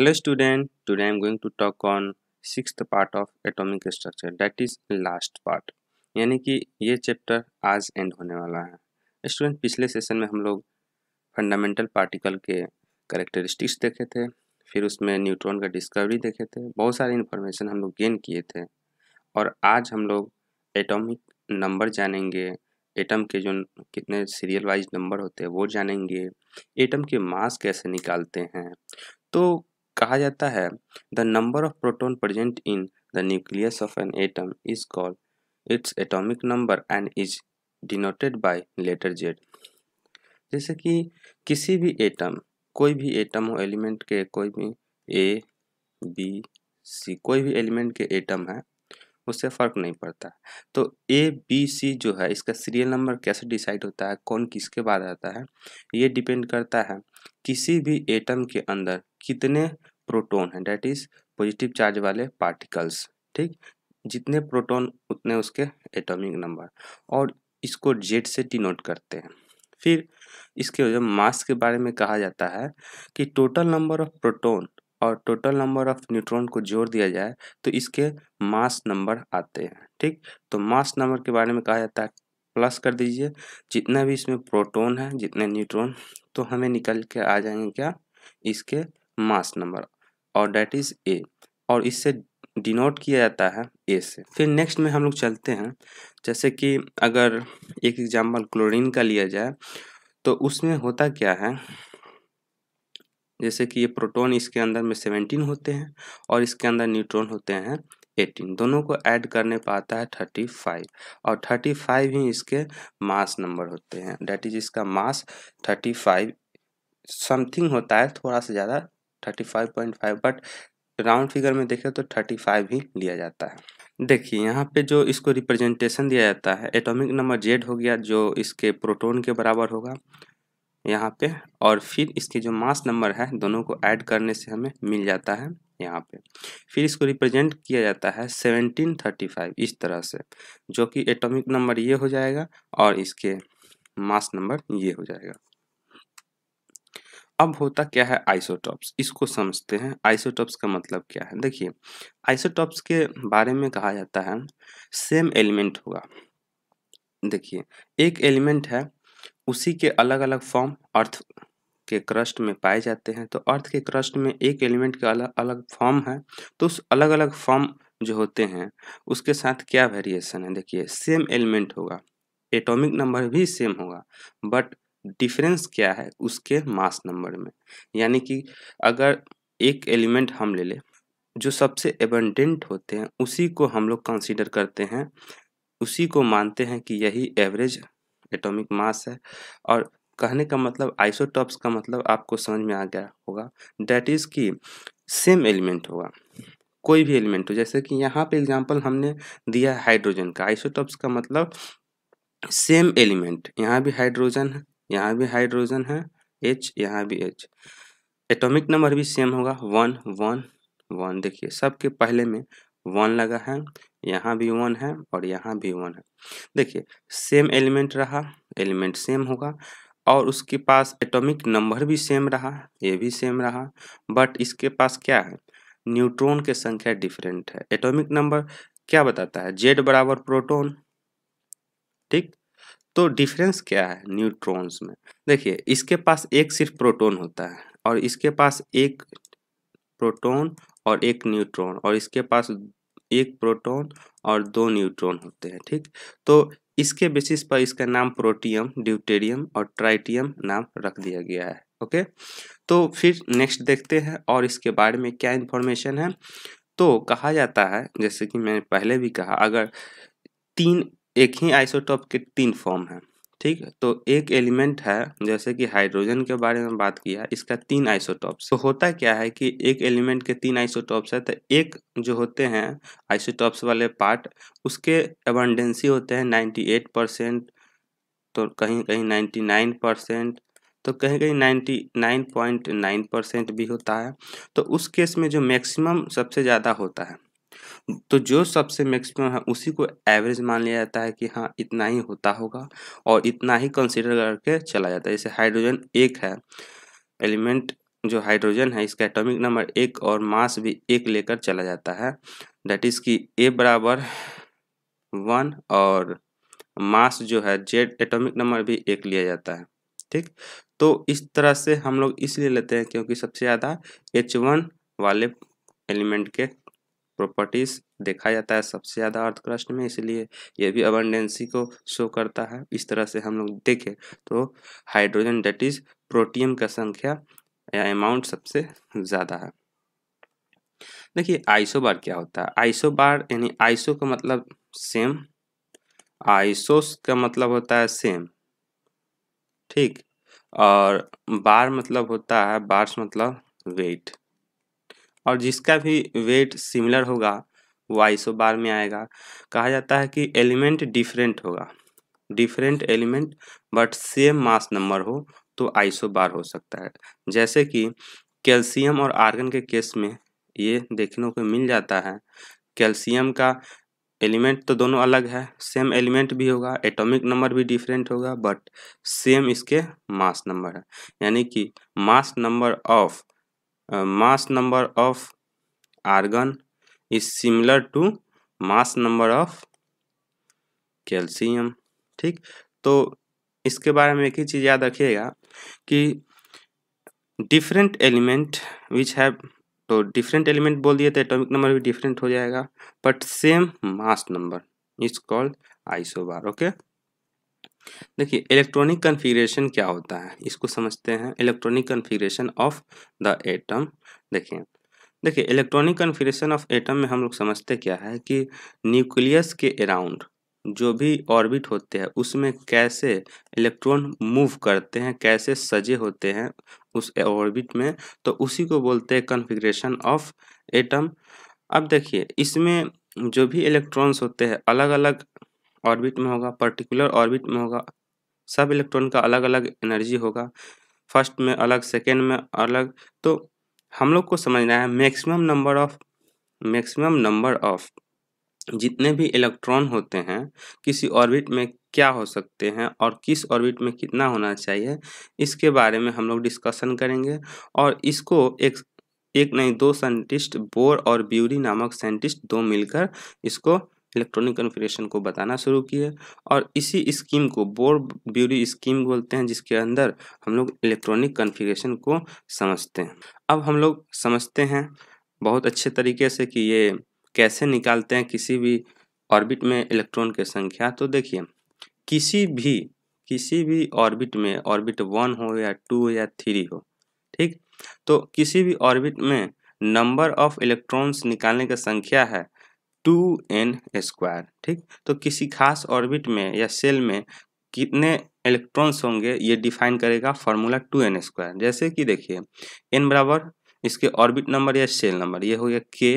hello student today i'm going to talk on sixth part of atomic structure that is last part यानी कि ये chapter आज and होने वाला है स्टूडेंट पिछले सेशन में हम लोग फंडामेंटल पार्टिकल के करेक्टरिस्टिक्स देखे थे फिर उसमें न्यूट्रॉन का डिस्कवरी देखे थे बहुत सारी इन्फॉर्मेशन हम लोग गेन किए थे और आज हम लोग एटॉमिक नंबर जानेंगे एटम के जो कितने सीरियल वाइज नंबर होते हैं वो जानेंगे एटम के मास कैसे निकालते हैं तो कहा जाता है the number of proton present in the nucleus of an atom is called its atomic number and is denoted by letter Z जैसे कि किसी भी एटम कोई भी एटम हो एलिमेंट के कोई भी ए बी सी कोई भी एलिमेंट के एटम है उससे फ़र्क नहीं पड़ता तो ए बी सी जो है इसका सीरियल नंबर कैसे डिसाइड होता है कौन किसके बाद आता है ये डिपेंड करता है किसी भी एटम के अंदर कितने प्रोटॉन है डेट इज पॉजिटिव चार्ज वाले पार्टिकल्स ठीक जितने प्रोटॉन उतने उसके एटॉमिक नंबर और इसको जेड से डिनोट करते हैं फिर इसके जब मास के बारे में कहा जाता है कि टोटल नंबर ऑफ प्रोटॉन और टोटल नंबर ऑफ न्यूट्रॉन को जोड़ दिया जाए तो इसके मास नंबर आते हैं ठीक तो मास नंबर के बारे में कहा जाता है प्लस कर दीजिए जितना भी इसमें प्रोटॉन है जितने न्यूट्रॉन तो हमें निकल के आ जाएंगे क्या इसके मास नंबर और डैट इज़ ए और इससे डिनोट किया जाता है ए से फिर नेक्स्ट में हम लोग चलते हैं जैसे कि अगर एक एग्जाम्पल क्लोरीन का लिया जाए तो उसमें होता क्या है जैसे कि ये प्रोटॉन इसके अंदर में सेवेंटीन होते हैं और इसके अंदर न्यूट्रॉन होते हैं एटीन दोनों को ऐड करने पर आता है थर्टी फाइव और थर्टी फाइव ही इसके मास नंबर होते हैं डैट इज इसका मास थर्टी फाइव समथिंग होता है थोड़ा सा ज़्यादा thirty five point five but round figure में देखें तो थर्टी फाइव ही लिया जाता है देखिए यहाँ पे जो इसको रिप्रेजेंटेशन दिया जाता है एटॉमिक नंबर जेड हो गया जो इसके प्रोटोन के बराबर होगा यहाँ पे और फिर इसके जो मास नंबर है दोनों को ऐड करने से हमें मिल जाता है यहाँ पे फिर इसको रिप्रेजेंट किया जाता है सेवनटीन थर्टी फाइव इस तरह से जो कि एटॉमिक नंबर ये हो जाएगा और इसके मास नंबर ये हो जाएगा अब होता क्या है आइसोटॉप्स इसको समझते हैं आइसोटॉप्स का मतलब क्या है देखिए आइसोटॉप्स के बारे में कहा जाता है सेम एलिमेंट होगा देखिए एक एलिमेंट है उसी के अलग अलग फॉर्म अर्थ के क्रस्ट में पाए जाते हैं तो अर्थ के क्रस्ट में एक एलिमेंट के अलग अलग फॉर्म है तो उस अलग अलग फॉर्म जो होते हैं उसके साथ क्या वेरिएशन है देखिए सेम एलिमेंट होगा एटॉमिक नंबर भी सेम होगा बट डिफरेंस क्या है उसके मास नंबर में यानी कि अगर एक एलिमेंट हम ले लें जो सबसे एबंडेंट होते हैं उसी को हम लोग कंसीडर करते हैं उसी को मानते हैं कि यही एवरेज एटॉमिक मास है और कहने का मतलब आइसोटॉप्स का मतलब आपको समझ में आ गया होगा डैट इज़ कि सेम एलिमेंट होगा कोई भी एलिमेंट हो जैसे कि यहाँ पे एग्जांपल हमने दिया हाइड्रोजन का आइसोटॉप्स का मतलब सेम एलिमेंट यहाँ भी हाइड्रोजन है यहाँ भी हाइड्रोजन है एच यहाँ भी एच एटॉमिक नंबर भी सेम होगा वन वन वन देखिए सबके पहले में वन लगा है यहाँ भी वन है और यहाँ भी वन है देखिए सेम एलिमेंट रहा एलिमेंट सेम होगा और उसके पास एटॉमिक नंबर भी सेम रहा ये भी सेम रहा बट इसके पास क्या है न्यूट्रॉन के संख्या डिफरेंट है एटॉमिक नंबर क्या बताता है जेड बराबर प्रोटोन ठीक तो डिफरेंस क्या है न्यूट्रॉन्स में देखिए इसके पास एक सिर्फ प्रोटॉन होता है और इसके पास एक प्रोटॉन और एक न्यूट्रॉन और इसके पास एक प्रोटॉन और दो न्यूट्रॉन होते हैं ठीक तो इसके बेसिस पर इसका नाम प्रोटियम ड्यूटेरियम और ट्राइटियम नाम रख दिया गया है ओके तो फिर नेक्स्ट देखते हैं और इसके बारे में क्या इन्फॉर्मेशन है तो कहा जाता है जैसे कि मैंने पहले भी कहा अगर तीन एक ही आइसोटॉप के तीन फॉर्म हैं ठीक तो एक एलिमेंट है जैसे कि हाइड्रोजन के बारे में बात किया इसका तीन आइसोटॉप्स तो होता क्या है कि एक एलिमेंट के तीन आइसोटॉप्स है तो एक जो होते हैं आइसोटॉप्स वाले पार्ट उसके एबंडेंसी होते हैं नाइन्टी एट परसेंट तो कहीं कहीं नाइन्टी नाइन परसेंट तो कहीं कहीं ninety nine point nine percent भी होता है तो उस केस में जो मैक्सिमम सबसे ज़्यादा होता है तो जो सबसे मैक्सिमम है उसी को एवरेज मान लिया जाता है कि हाँ इतना ही होता होगा और इतना ही कंसिडर करके चला जाता है जैसे हाइड्रोजन एक है एलिमेंट जो हाइड्रोजन है इसका एटॉमिक नंबर एक और मास भी एक लेकर चला जाता है डेट इज़ कि ए बराबर वन और मास जो है जेड एटॉमिक नंबर भी एक लिया जाता है ठीक तो इस तरह से हम लोग इसलिए लेते हैं क्योंकि सबसे ज़्यादा एच वन वाले एलिमेंट के प्रॉपर्टीज देखा जाता है सबसे ज़्यादा क्रस्ट में इसलिए यह भी अबंडेंसी को शो करता है इस तरह से हम लोग देखें तो हाइड्रोजन डेट इज प्रोटियम का संख्या या अमाउंट सबसे ज़्यादा है देखिए आइसो बार क्या होता है आइसो बार यानी आइसो का मतलब सेम आइसोस का मतलब होता है सेम ठीक और बार मतलब होता है बार्स मतलब वेट और जिसका भी वेट सिमिलर होगा वो आइसो बार में आएगा कहा जाता है कि एलिमेंट डिफरेंट होगा different element but same mass number हो तो आइसो बार हो सकता है जैसे कि कैल्शियम और आर्गन के केस में ये देखने को मिल जाता है कैल्शियम का एलिमेंट तो दोनों अलग है सेम एलिमेंट भी होगा एटॉमिक नंबर भी डिफरेंट होगा बट सेम इसके मास नंबर है यानी कि mass number of mass number of argon is similar to mass number of calcium ठीक तो इसके बारे में एक ही चीज़ याद रखिएगा कि डिफरेंट एलिमेंट विच हैव तो डिफरेंट एलिमेंट बोल दिए तो एटॉमिक नंबर भी डिफरेंट हो जाएगा but same mass number is called isobar okay देखिए इलेक्ट्रॉनिक कन्फिग्रेशन क्या होता है इसको समझते हैं electronic configuration of the atom देखिए देखिए इलेक्ट्रॉनिक कन्फिग्रेशन ऑफ एटम में हम लोग समझते क्या है कि न्यूक्लियस के अराउंड जो भी ऑर्बिट होते हैं उसमें कैसे इलेक्ट्रॉन मूव करते हैं कैसे सजे होते हैं उस ऑर्बिट में तो उसी को बोलते हैं कन्फिग्रेशन ऑफ एटम अब देखिए इसमें जो भी इलेक्ट्रॉन्स होते हैं अलग अलग ऑर्बिट में होगा पर्टिकुलर ऑर्बिट में होगा सब इलेक्ट्रॉन का अलग अलग एनर्जी होगा फर्स्ट में अलग सेकेंड में अलग तो हम लोग को समझना है maximum number of maximum number of जितने भी इलेक्ट्रॉन होते हैं किसी ऑर्बिट में क्या हो सकते हैं और किस ऑर्बिट में कितना होना चाहिए इसके बारे में हम लोग डिस्कशन करेंगे और इसको एक एक नहीं दो साइंटिस्ट बोर और ब्यूरी नामक साइंटिस्ट दो मिलकर इसको इलेक्ट्रॉनिक कन्फिग्रेशन को बताना शुरू किए और इसी स्कीम को बोर ब्यूरी स्कीम बोलते हैं जिसके अंदर हम लोग इलेक्ट्रॉनिक कन्फिग्रेशन को समझते हैं अब हम लोग समझते हैं बहुत अच्छे तरीके से कि ये कैसे निकालते हैं किसी भी ऑर्बिट में इलेक्ट्रॉन की संख्या तो देखिए किसी भी किसी भी ऑर्बिट में ऑर्बिट वन हो या टू या थ्री हो ठीक तो किसी भी ऑर्बिट में नंबर ऑफ इलेक्ट्रॉन्स निकालने का संख्या है टू एन स्क्वायर ठीक तो किसी खास ऑर्बिट में या सेल में कितने इलेक्ट्रॉन्स होंगे ये डिफाइन करेगा फार्मूला टू एन स्क्वायर जैसे कि देखिए एन बराबर इसके ऑर्बिट नंबर या सेल नंबर ये हो गया के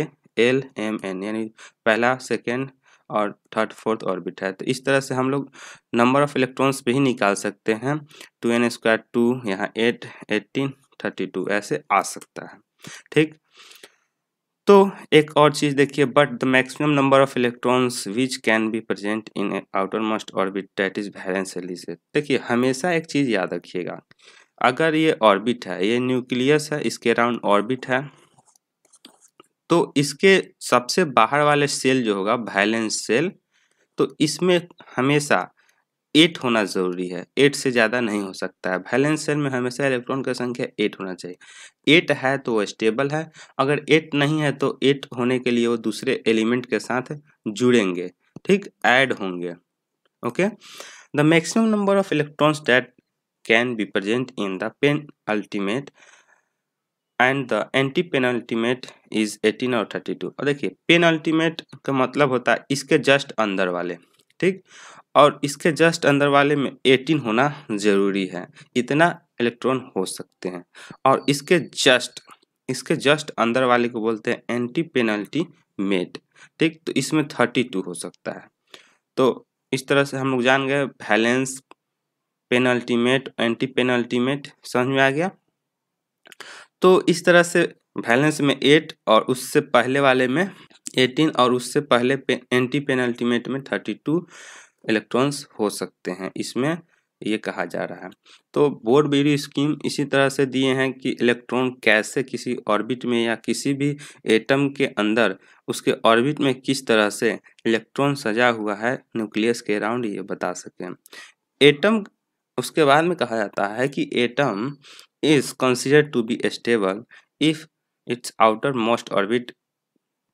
एल एम एन यानी पहला सेकेंड और थर्ड फोर्थ ऑर्बिट है तो इस तरह से हम लोग नंबर ऑफ इलेक्ट्रॉन्स भी निकाल सकते हैं टू एन स्क्वायर टू यहाँ एट एटीन थर्टी टू ऐसे आ सकता है ठीक तो एक और चीज देखिए but the maximum number of electrons which can be present in outermost orbit that is valence shells देखिए हमेशा एक चीज याद रखिएगा अगर ये ऑर्बिट है ये न्यूक्लियस है इसके अराउंड ऑर्बिट है तो इसके सबसे बाहर वाले सेल जो होगा वैलेंस सेल तो इसमें हमेशा एट होना ज़रूरी है एट से ज़्यादा नहीं हो सकता है बैलेंस सेल में हमेशा इलेक्ट्रॉन का संख्या एट होना चाहिए एट है तो वो स्टेबल है अगर एट नहीं है तो एट होने के लिए वो दूसरे एलिमेंट के साथ जुड़ेंगे ठीक ऐड होंगे okay the maximum number of electrons that can be present in the penultimate and the anti penultimate is eighteen और थर्टी टू और देखिए पेन अल्टीमेट का मतलब होता है इसके जस्ट अंदर वाले ठीक और इसके जस्ट अंदर वाले में एटीन होना ज़रूरी है इतना इलेक्ट्रॉन हो सकते हैं और इसके जस्ट इसके जस्ट अंदर वाले को बोलते हैं एंटी पेनल्टी मेट ठीक तो इसमें थर्टी टू हो सकता है तो इस तरह से हम लोग जान गए पेनल्टी पेनल्टीमेट एंटी पेनल्टीमेट समझ में आ गया तो इस तरह से बैलेंस में एट और उससे पहले वाले में एटीन और उससे पहले पे, एंटी पेनल्टीमेट में थर्टी टू इलेक्ट्रॉन्स हो सकते हैं इसमें ये कहा जा रहा है तो बोर्ड बेरी स्कीम इसी तरह से दिए हैं कि इलेक्ट्रॉन कैसे किसी ऑर्बिट में या किसी भी एटम के अंदर उसके ऑर्बिट में किस तरह से इलेक्ट्रॉन सजा हुआ है न्यूक्लियस के अराउंड ये बता सकें एटम उसके बाद में कहा जाता है कि atom is consider to be stable if its outermost orbit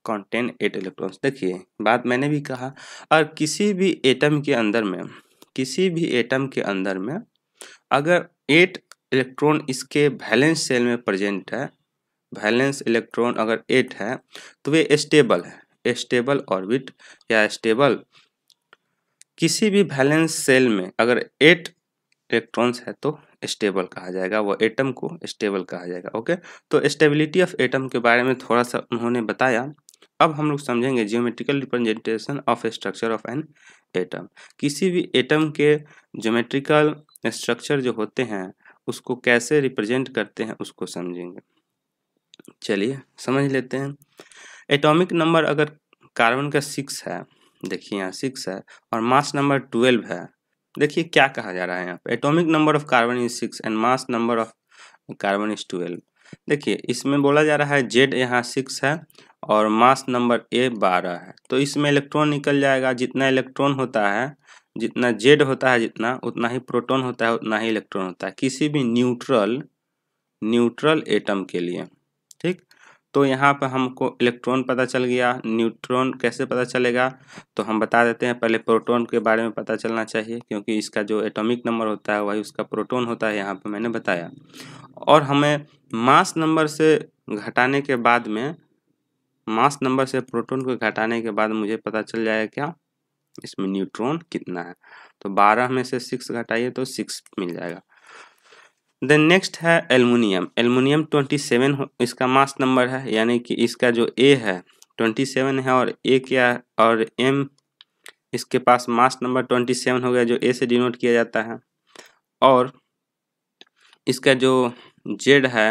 contain eight electrons देखिए बात मैंने भी कहा और किसी भी एटम के अंदर में किसी भी एटम के अंदर में अगर एट इलेक्ट्रॉन इसके बैलेंस सेल में प्रजेंट है बैलेंस इलेक्ट्रॉन अगर एट है तो वे स्टेबल है स्टेबल ऑर्बिट या स्टेबल किसी भी बैलेंस सेल में अगर एट इलेक्ट्रॉन्स है तो स्टेबल कहा जाएगा वह एटम को स्टेबल कहा जाएगा ओके तो स्टेबिलिटी ऑफ एटम के बारे में थोड़ा सा उन्होंने बताया अब हम लोग समझेंगे geometrical representation of structure of an atom किसी भी एटम के ज्योमेट्रिकल स्ट्रक्चर जो होते हैं उसको कैसे रिप्रेजेंट करते हैं उसको समझेंगे चलिए समझ लेते हैं एटॉमिक नंबर अगर कार्बन का सिक्स है देखिए यहाँ सिक्स है और मास नंबर ट्वेल्व है देखिए क्या कहा जा रहा है यहाँ पर atomic number of carbon is six and mass number of carbon is twelve देखिए इसमें बोला जा रहा है जेड यहाँ सिक्स है और मास नंबर ए बारह है तो इसमें इलेक्ट्रॉन निकल जाएगा जितना इलेक्ट्रॉन होता है जितना जेड होता है जितना उतना ही प्रोटॉन होता है उतना ही इलेक्ट्रॉन होता है किसी भी न्यूट्रल न्यूट्रल एटम के लिए ठीक तो यहाँ पर हमको इलेक्ट्रॉन पता चल गया न्यूट्रॉन कैसे पता चलेगा तो हम बता देते हैं पहले प्रोटॉन के बारे में पता चलना चाहिए क्योंकि इसका जो एटॉमिक नंबर होता है वही उसका प्रोटॉन होता है यहाँ पर मैंने बताया और हमें मास नंबर से घटाने के बाद में मास नंबर से प्रोटॉन को घटाने के बाद मुझे पता चल जाएगा क्या इसमें न्यूट्रॉन कितना है तो बारह में से सिक्स घटाइए तो सिक्स मिल जाएगा देन नेक्स्ट है एलमिनियम एलमिनियम ट्वेंटी सेवन इसका मास नंबर है यानी कि इसका जो ए है ट्वेंटी सेवन है और ए क्या है और एम इसके पास मास नंबर ट्वेंटी सेवन हो गया जो ए से डिनोट किया जाता है और इसका जो जेड है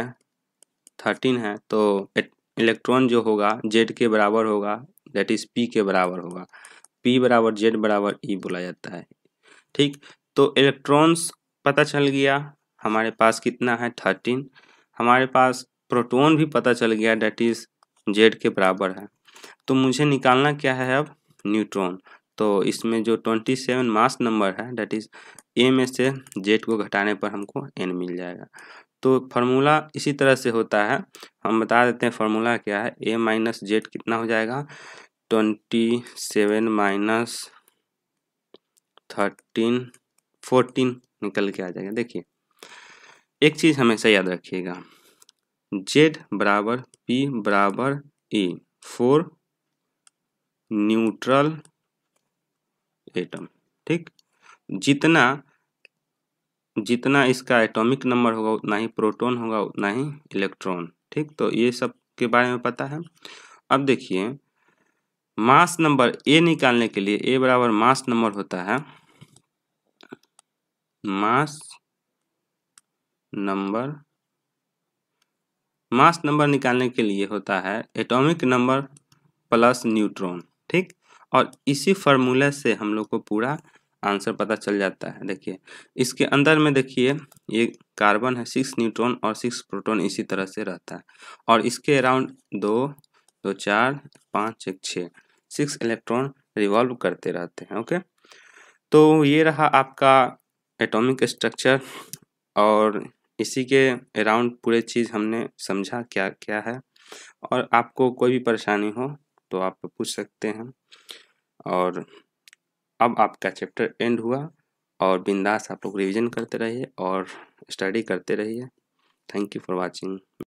थर्टीन है तो एट, इलेक्ट्रॉन जो होगा जेड के बराबर होगा दैट इज पी के बराबर होगा पी बराबर जेड बराबर ई e बोला जाता है ठीक तो इलेक्ट्रॉन्स पता चल गया हमारे पास कितना है थर्टीन हमारे पास प्रोटॉन भी पता चल गया डेट इज जेड के बराबर है तो मुझे निकालना क्या है अब न्यूट्रॉन तो इसमें जो ट्वेंटी सेवन मास नंबर है डेट इज़ ए में से जेड को घटाने पर हमको एन मिल जाएगा तो फार्मूला इसी तरह से होता है हम बता देते हैं फार्मूला क्या है ए माइनस जेड कितना हो जाएगा twenty seven minus thirteen fourteen निकल के आ जाएगा देखिए एक चीज़ हमेशा याद रखिएगा जेड बराबर पी बराबर ए फोर न्यूट्रल एटम ठीक जितना जितना इसका एटॉमिक नंबर होगा उतना ही प्रोटॉन होगा उतना ही इलेक्ट्रॉन ठीक तो ये सब के बारे में पता है अब देखिए मास नंबर ए निकालने के लिए ए बराबर मास नंबर होता है मास नंबर मास नंबर निकालने के लिए होता है एटॉमिक नंबर प्लस न्यूट्रॉन ठीक और इसी फॉर्मूला से हम लोग को पूरा आंसर पता चल जाता है देखिए इसके अंदर में देखिए ये कार्बन है सिक्स न्यूट्रॉन और सिक्स प्रोटॉन इसी तरह से रहता है और इसके अराउंड दो दो चार पाँच एक छः सिक्स इलेक्ट्रॉन रिवॉल्व करते रहते हैं ओके तो ये रहा आपका एटॉमिक स्ट्रक्चर और इसी के अराउंड पूरे चीज़ हमने समझा क्या क्या है और आपको कोई भी परेशानी हो तो आप पूछ सकते हैं और अब आपका चैप्टर एंड हुआ और बिंदास आप लोग रिविज़न करते रहिए और स्टडी करते रहिए थैंक यू फॉर वाचिंग